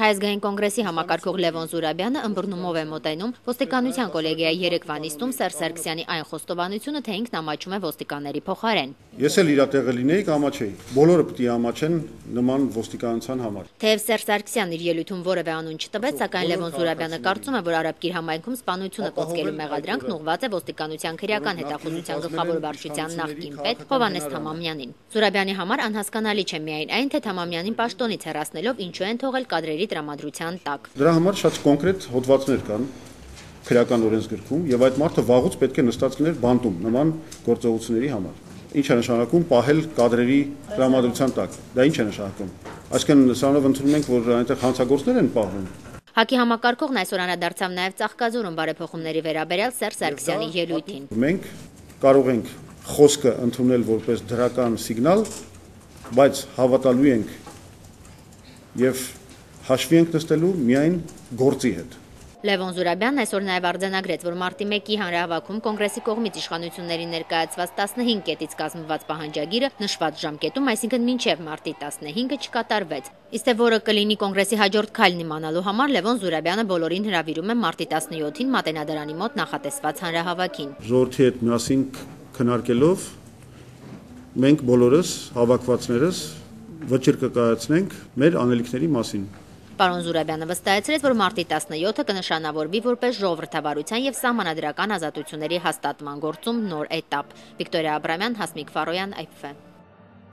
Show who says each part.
Speaker 1: Հայազգային կոնգրեսի համակարգող Լևոն Զուրաբյանը ըմբռնումով է մոտենում ոստիկանության կոլեգիայի երեկվա նիստում Սերժ Սարգսյանի այն խոստովանությունը, թե ինքն ամաչում է ոստիկանների փոխարեն։
Speaker 2: Ես էլ իր տեղը լինեի կամաչեի։ Բոլորը պիտի ամաչեն նման ոստիկանության համար։
Speaker 1: Թեև Սերժ Սարգսյանն իր ելույթում որևէ անուն չտվեց, սակայն Լևոն Զուրաբյանը կարծում է, որ Արաբկիր համայնքում սպանությունը կոչելու մեղադրանքն ուղղված է ոստիկանության քրեական հետախուզության գլխավոր վարչության նախկին պետ Հովանես Թամամյանին։ Զուրաբյանի համար անհասկանալի չէ միայն այն, թե Թամամյանին պաշտոնից հեռացնելով ինչու են թողել կադրերի տրամադրության տակ։
Speaker 2: Դրա համար շատ կոնկրետ հոդվածներ կան քրական օրենսգրքում եւ այդ մարդը վաղուց պետք է նստած լիներ բանտում նման գործողությունների համար։ Ինչ է նշանակում պահել կadrերի տրամադրության տակ։ Դա ինչ է նշանակում։ Այսինքն սրանով ընդունում ենք, որ այնտեղ հանցագործներ են պահվում։
Speaker 1: Հակի համակարգողն այսօր անդրադարձավ նաև Ծաղկաձորում բարեփոխումների վերաբերյալ Սերժ Սարգսյանի ելույթին։
Speaker 2: Մենք կարող ենք խոսքը ընդունել որպես դրական սիգնալ, բայց հավատալու ենք եւ հաշվի ենք նստելու միայն գործի հետ։
Speaker 1: Լևոն Զուրաբյանն այսօր նաև արձանագրեց, որ մարտի 1-ի հանրահավաքում կոնգրեսի կողմից իշխանությունների ներկայացված 15 կետից կազմված պահանջագիրը նշված ժամկետում, այսինքն մինչև մարտի 15-ը չկատարվեց։ Իսկ թե որը կլինի կոնգրեսի հաջորդ քայլն իմանալու համար Լևոն Զուրաբյանը բոլորին հրավիրում է մարտի 17-ին Մատենադարանի մոտ նախատեսված հանրահավաքին։
Speaker 2: Ժողովրդի հետ միասին քննարկելով մենք բոլորս հավաքվածներս վճիրկը կայացնենք մեր անելիքների մասին։
Speaker 1: Պարոն Զուրաբյանը վստահեցրեց, որ մարտի 17-ը կնշանավորվի որպես ժողովրդավարության եւ սահմանադրական ազատությունների հաստատման գործում նոր էտապ։ Վիկտորիա Աբրամյան, Հասմիկ Ֆարոյան, IPF